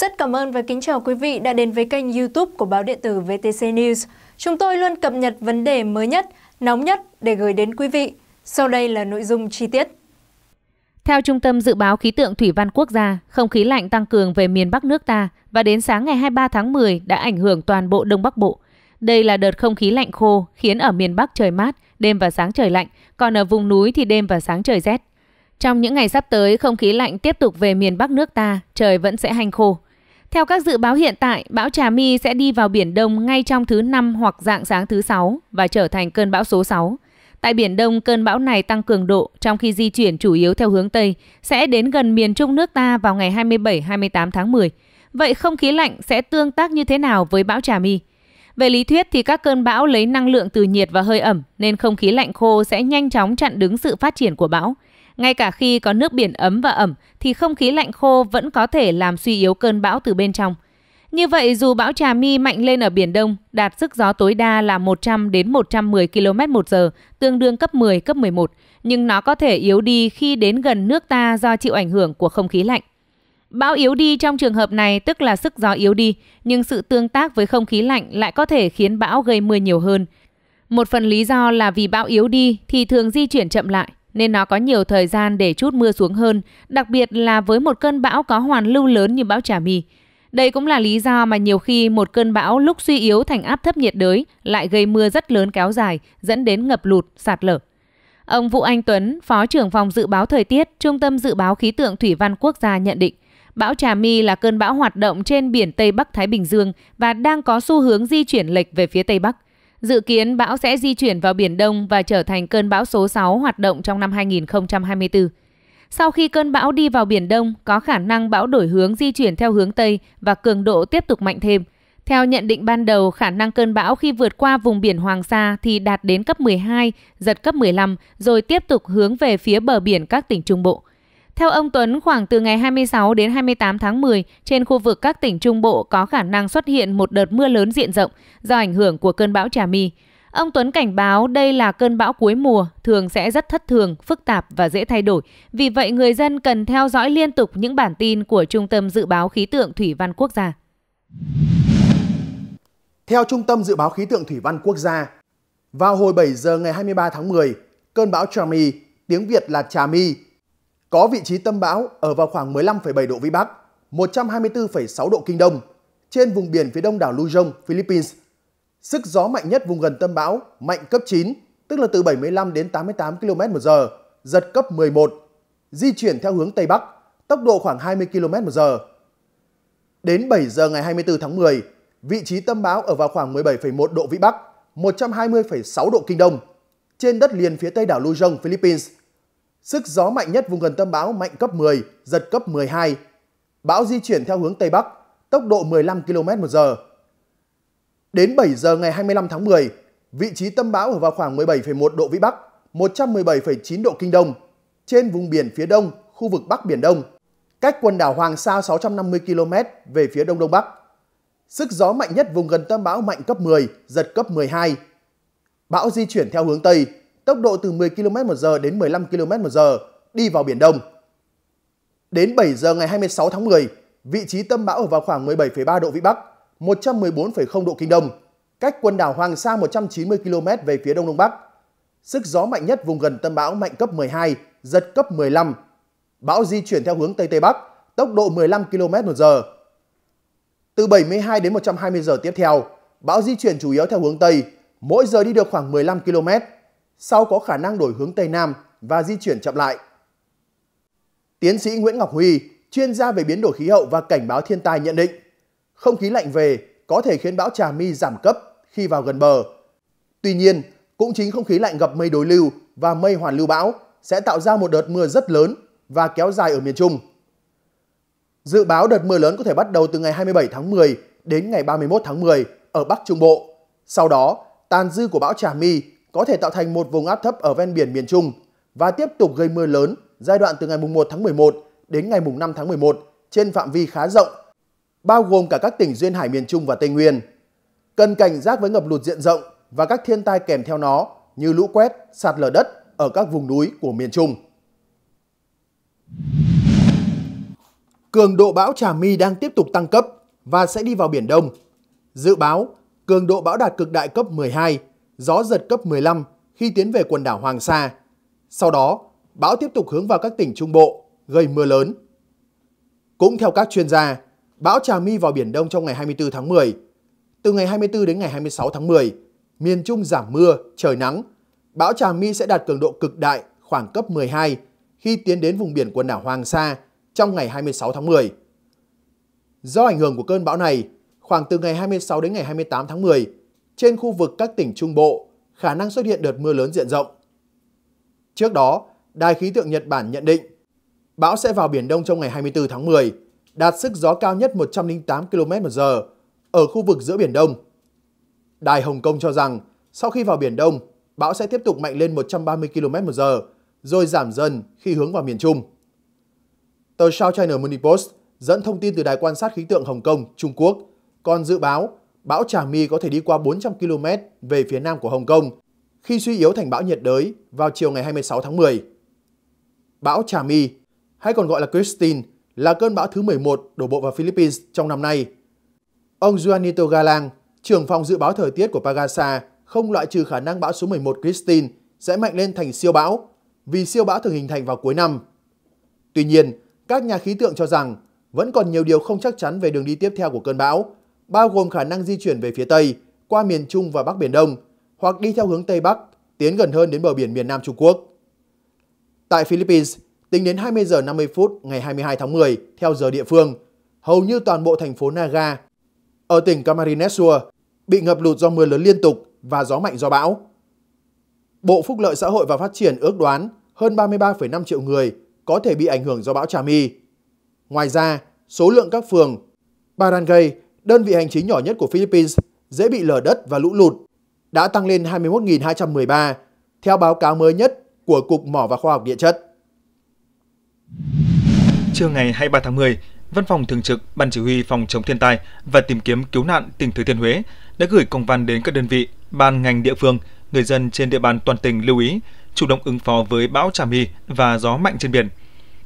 Rất cảm ơn và kính chào quý vị đã đến với kênh youtube của báo điện tử VTC News. Chúng tôi luôn cập nhật vấn đề mới nhất, nóng nhất để gửi đến quý vị. Sau đây là nội dung chi tiết. Theo Trung tâm Dự báo Khí tượng Thủy văn Quốc gia, không khí lạnh tăng cường về miền Bắc nước ta và đến sáng ngày 23 tháng 10 đã ảnh hưởng toàn bộ Đông Bắc Bộ. Đây là đợt không khí lạnh khô khiến ở miền Bắc trời mát, đêm và sáng trời lạnh, còn ở vùng núi thì đêm và sáng trời rét. Trong những ngày sắp tới, không khí lạnh tiếp tục về miền Bắc nước ta, trời vẫn sẽ hanh khô. Theo các dự báo hiện tại, bão Trà My sẽ đi vào Biển Đông ngay trong thứ năm hoặc dạng sáng thứ sáu và trở thành cơn bão số 6. Tại Biển Đông, cơn bão này tăng cường độ trong khi di chuyển chủ yếu theo hướng Tây, sẽ đến gần miền Trung nước ta vào ngày 27-28 tháng 10. Vậy không khí lạnh sẽ tương tác như thế nào với bão Trà My? Về lý thuyết thì các cơn bão lấy năng lượng từ nhiệt và hơi ẩm nên không khí lạnh khô sẽ nhanh chóng chặn đứng sự phát triển của bão – ngay cả khi có nước biển ấm và ẩm thì không khí lạnh khô vẫn có thể làm suy yếu cơn bão từ bên trong. Như vậy dù bão Trà My mạnh lên ở Biển Đông, đạt sức gió tối đa là 100 đến 110 km một giờ, tương đương cấp 10, cấp 11, nhưng nó có thể yếu đi khi đến gần nước ta do chịu ảnh hưởng của không khí lạnh. Bão yếu đi trong trường hợp này tức là sức gió yếu đi, nhưng sự tương tác với không khí lạnh lại có thể khiến bão gây mưa nhiều hơn. Một phần lý do là vì bão yếu đi thì thường di chuyển chậm lại nên nó có nhiều thời gian để chút mưa xuống hơn, đặc biệt là với một cơn bão có hoàn lưu lớn như bão Trà My. Đây cũng là lý do mà nhiều khi một cơn bão lúc suy yếu thành áp thấp nhiệt đới lại gây mưa rất lớn kéo dài, dẫn đến ngập lụt, sạt lở. Ông Vũ Anh Tuấn, Phó trưởng phòng dự báo thời tiết, Trung tâm dự báo khí tượng thủy văn quốc gia nhận định, bão Trà My là cơn bão hoạt động trên biển Tây Bắc Thái Bình Dương và đang có xu hướng di chuyển lệch về phía Tây Bắc – Dự kiến bão sẽ di chuyển vào Biển Đông và trở thành cơn bão số 6 hoạt động trong năm 2024. Sau khi cơn bão đi vào Biển Đông, có khả năng bão đổi hướng di chuyển theo hướng Tây và cường độ tiếp tục mạnh thêm. Theo nhận định ban đầu, khả năng cơn bão khi vượt qua vùng biển Hoàng Sa thì đạt đến cấp 12, giật cấp 15, rồi tiếp tục hướng về phía bờ biển các tỉnh Trung Bộ. Theo ông Tuấn, khoảng từ ngày 26 đến 28 tháng 10, trên khu vực các tỉnh Trung Bộ có khả năng xuất hiện một đợt mưa lớn diện rộng do ảnh hưởng của cơn bão Trà My. Ông Tuấn cảnh báo đây là cơn bão cuối mùa, thường sẽ rất thất thường, phức tạp và dễ thay đổi. Vì vậy, người dân cần theo dõi liên tục những bản tin của Trung tâm Dự báo Khí tượng Thủy văn Quốc gia. Theo Trung tâm Dự báo Khí tượng Thủy văn Quốc gia, vào hồi 7 giờ ngày 23 tháng 10, cơn bão Trà My, tiếng Việt là Trà My, có vị trí tâm bão ở vào khoảng 15,7 độ Vĩ Bắc, 124,6 độ Kinh Đông, trên vùng biển phía đông đảo Luzon, Philippines. Sức gió mạnh nhất vùng gần tâm bão mạnh cấp 9, tức là từ 75 đến 88 km h giật cấp 11, di chuyển theo hướng Tây Bắc, tốc độ khoảng 20 km h Đến 7 giờ ngày 24 tháng 10, vị trí tâm bão ở vào khoảng 17,1 độ Vĩ Bắc, 120,6 độ Kinh Đông, trên đất liền phía tây đảo Luzon, Philippines – Sức gió mạnh nhất vùng gần tâm bão mạnh cấp 10, giật cấp 12. Bão di chuyển theo hướng Tây Bắc, tốc độ 15 km một giờ. Đến 7 giờ ngày 25 tháng 10, vị trí tâm bão ở vào khoảng 17,1 độ Vĩ Bắc, 117,9 độ Kinh Đông, trên vùng biển phía đông, khu vực Bắc Biển Đông, cách quần đảo Hoàng Sa 650 km về phía đông đông bắc. Sức gió mạnh nhất vùng gần tâm bão mạnh cấp 10, giật cấp 12. Bão di chuyển theo hướng Tây, tốc độ từ 10 km một giờ đến 15 km một giờ đi vào Biển Đông. Đến 7 giờ ngày 26 tháng 10, vị trí tâm bão ở vào khoảng 17,3 độ Vĩ Bắc, 114,0 độ Kinh Đông, cách quần đảo Hoàng Sa 190 km về phía Đông Đông Bắc. Sức gió mạnh nhất vùng gần tâm bão mạnh cấp 12, giật cấp 15. Bão di chuyển theo hướng Tây Tây Bắc, tốc độ 15 km một giờ Từ 72 đến 120 giờ tiếp theo, bão di chuyển chủ yếu theo hướng Tây, mỗi giờ đi được khoảng 15 km sau có khả năng đổi hướng Tây Nam và di chuyển chậm lại. Tiến sĩ Nguyễn Ngọc Huy, chuyên gia về biến đổi khí hậu và cảnh báo thiên tai nhận định, không khí lạnh về có thể khiến bão Trà my giảm cấp khi vào gần bờ. Tuy nhiên, cũng chính không khí lạnh gặp mây đối lưu và mây hoàn lưu bão sẽ tạo ra một đợt mưa rất lớn và kéo dài ở miền Trung. Dự báo đợt mưa lớn có thể bắt đầu từ ngày 27 tháng 10 đến ngày 31 tháng 10 ở Bắc Trung Bộ. Sau đó, tàn dư của bão Trà my có thể tạo thành một vùng áp thấp ở ven biển miền Trung và tiếp tục gây mưa lớn giai đoạn từ ngày 1 tháng 11 đến ngày 5 tháng 11 trên phạm vi khá rộng, bao gồm cả các tỉnh duyên hải miền Trung và Tây Nguyên. Cần cảnh giác với ngập lụt diện rộng và các thiên tai kèm theo nó như lũ quét, sạt lở đất ở các vùng núi của miền Trung. Cường độ bão Trà My đang tiếp tục tăng cấp và sẽ đi vào Biển Đông. Dự báo, cường độ bão đạt cực đại cấp 12, gió giật cấp 15 khi tiến về quần đảo Hoàng Sa. Sau đó, bão tiếp tục hướng vào các tỉnh Trung Bộ, gây mưa lớn. Cũng theo các chuyên gia, bão Trà My vào Biển Đông trong ngày 24 tháng 10. Từ ngày 24 đến ngày 26 tháng 10, miền Trung giảm mưa, trời nắng. Bão Trà My sẽ đạt cường độ cực đại khoảng cấp 12 khi tiến đến vùng biển quần đảo Hoàng Sa trong ngày 26 tháng 10. Do ảnh hưởng của cơn bão này, khoảng từ ngày 26 đến ngày 28 tháng 10, trên khu vực các tỉnh Trung Bộ, khả năng xuất hiện đợt mưa lớn diện rộng. Trước đó, Đài khí tượng Nhật Bản nhận định bão sẽ vào Biển Đông trong ngày 24 tháng 10, đạt sức gió cao nhất 108 km/h ở khu vực giữa Biển Đông. Đài Hồng Kông cho rằng sau khi vào Biển Đông, bão sẽ tiếp tục mạnh lên 130 km/h rồi giảm dần khi hướng vào miền Trung. Tờ South China Morning Post dẫn thông tin từ Đài quan sát khí tượng Hồng Kông, Trung Quốc, còn dự báo bão Trà My có thể đi qua 400 km về phía nam của Hồng Kông khi suy yếu thành bão nhiệt đới vào chiều ngày 26 tháng 10. Bão Trà My, hay còn gọi là Christine, là cơn bão thứ 11 đổ bộ vào Philippines trong năm nay. Ông Juanito Galang, trưởng phòng dự báo thời tiết của Pagasa, không loại trừ khả năng bão số 11 Christine sẽ mạnh lên thành siêu bão vì siêu bão thường hình thành vào cuối năm. Tuy nhiên, các nhà khí tượng cho rằng vẫn còn nhiều điều không chắc chắn về đường đi tiếp theo của cơn bão bao gồm khả năng di chuyển về phía Tây, qua miền Trung và Bắc Biển Đông, hoặc đi theo hướng Tây Bắc, tiến gần hơn đến bờ biển miền Nam Trung Quốc. Tại Philippines, tính đến 20 giờ 50 phút ngày 22 tháng 10 theo giờ địa phương, hầu như toàn bộ thành phố Naga ở tỉnh Camarines Sur bị ngập lụt do mưa lớn liên tục và gió mạnh do bão. Bộ Phúc lợi Xã hội và Phát triển ước đoán hơn 33,5 triệu người có thể bị ảnh hưởng do bão Trà My. Ngoài ra, số lượng các phường, barangay đơn vị hành chính nhỏ nhất của Philippines, dễ bị lở đất và lũ lụt, đã tăng lên 21.213, theo báo cáo mới nhất của Cục Mỏ và Khoa học Địa chất. Trưa ngày 23 tháng 10, Văn phòng Thường trực Ban Chỉ huy Phòng chống thiên tai và tìm kiếm cứu nạn tỉnh Thừa Thiên Huế đã gửi công văn đến các đơn vị, ban ngành địa phương, người dân trên địa bàn toàn tỉnh lưu ý chủ động ứng phó với bão Trà My và gió mạnh trên biển –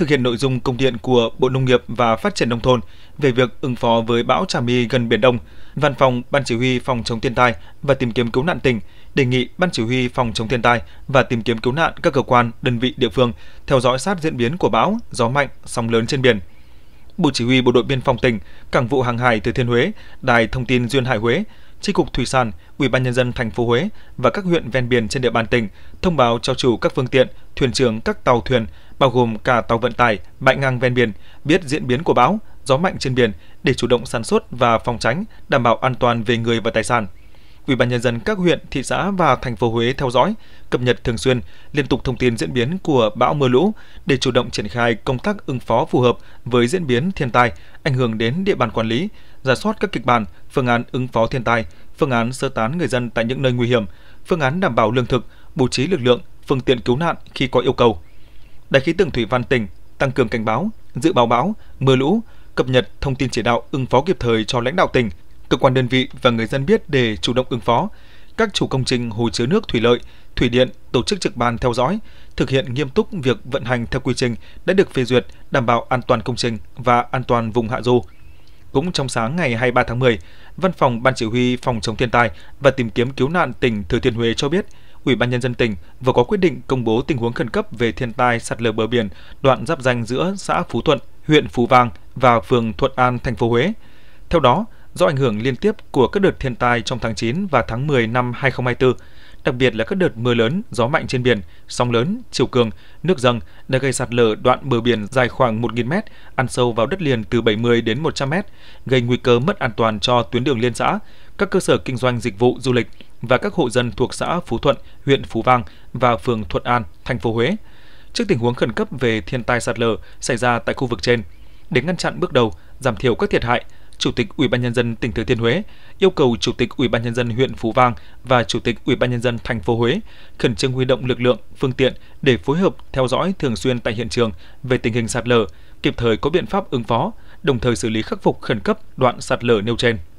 thực hiện nội dung công điện của Bộ Nông nghiệp và Phát triển Nông thôn về việc ứng phó với bão Trà My gần Biển Đông, Văn phòng Ban Chỉ huy Phòng chống thiên tai và tìm kiếm cứu nạn tỉnh đề nghị Ban Chỉ huy Phòng chống thiên tai và tìm kiếm cứu nạn các cơ quan, đơn vị địa phương theo dõi sát diễn biến của bão, gió mạnh, sóng lớn trên biển. Bộ Chỉ huy Bộ đội Biên phòng tỉnh, Cảng vụ Hàng hải Thừa Thiên Huế, Đài Thông tin Duyên Hải Huế Tri cục Thủy sản, Ủy ban nhân dân thành phố Huế và các huyện ven biển trên địa bàn tỉnh thông báo cho chủ các phương tiện, thuyền trưởng các tàu thuyền bao gồm cả tàu vận tải bãi ngang ven biển biết diễn biến của bão, gió mạnh trên biển để chủ động sản xuất và phòng tránh, đảm bảo an toàn về người và tài sản. Ủy ban nhân dân các huyện, thị xã và thành phố Huế theo dõi, cập nhật thường xuyên, liên tục thông tin diễn biến của bão mưa lũ để chủ động triển khai công tác ứng phó phù hợp với diễn biến thiên tai ảnh hưởng đến địa bàn quản lý, giả soát các kịch bản, phương án ứng phó thiên tai, phương án sơ tán người dân tại những nơi nguy hiểm, phương án đảm bảo lương thực, bố trí lực lượng, phương tiện cứu nạn khi có yêu cầu. Đài khí tượng thủy văn tỉnh tăng cường cảnh báo, dự báo bão, mưa lũ, cập nhật thông tin chỉ đạo ứng phó kịp thời cho lãnh đạo tỉnh, cơ quan đơn vị và người dân biết để chủ động ứng phó. Các chủ công trình hồ chứa nước thủy lợi, thủy điện tổ chức trực ban theo dõi, thực hiện nghiêm túc việc vận hành theo quy trình đã được phê duyệt, đảm bảo an toàn công trình và an toàn vùng hạ du. Cũng trong sáng ngày 23 tháng 10, Văn phòng Ban Chỉ huy Phòng chống thiên tai và tìm kiếm cứu nạn tỉnh Thừa Thiên Huế cho biết, Ủy ban nhân dân tỉnh vừa có quyết định công bố tình huống khẩn cấp về thiên tai sạt lở bờ biển đoạn giáp danh giữa xã Phú Thuận, huyện Phú Vang và phường Thuận An, thành phố Huế. Theo đó, do ảnh hưởng liên tiếp của các đợt thiên tai trong tháng 9 và tháng 10 năm 2024, đặc biệt là các đợt mưa lớn, gió mạnh trên biển, sóng lớn, chiều cường, nước dâng đã gây sạt lở đoạn bờ biển dài khoảng 1.000m, ăn sâu vào đất liền từ 70 đến 100m, gây nguy cơ mất an toàn cho tuyến đường liên xã, các cơ sở kinh doanh dịch vụ du lịch và các hộ dân thuộc xã Phú Thuận, huyện Phú Vang và phường Thuận An, thành phố Huế. Trước tình huống khẩn cấp về thiên tai sạt lở xảy ra tại khu vực trên, để ngăn chặn bước đầu, giảm thiểu các thiệt hại, Chủ tịch Ủy ban nhân dân tỉnh Thừa Thiên Huế yêu cầu Chủ tịch Ủy ban nhân dân huyện Phú Vang và Chủ tịch Ủy ban nhân dân thành phố Huế khẩn trương huy động lực lượng, phương tiện để phối hợp theo dõi thường xuyên tại hiện trường về tình hình sạt lở, kịp thời có biện pháp ứng phó, đồng thời xử lý khắc phục khẩn cấp đoạn sạt lở nêu trên.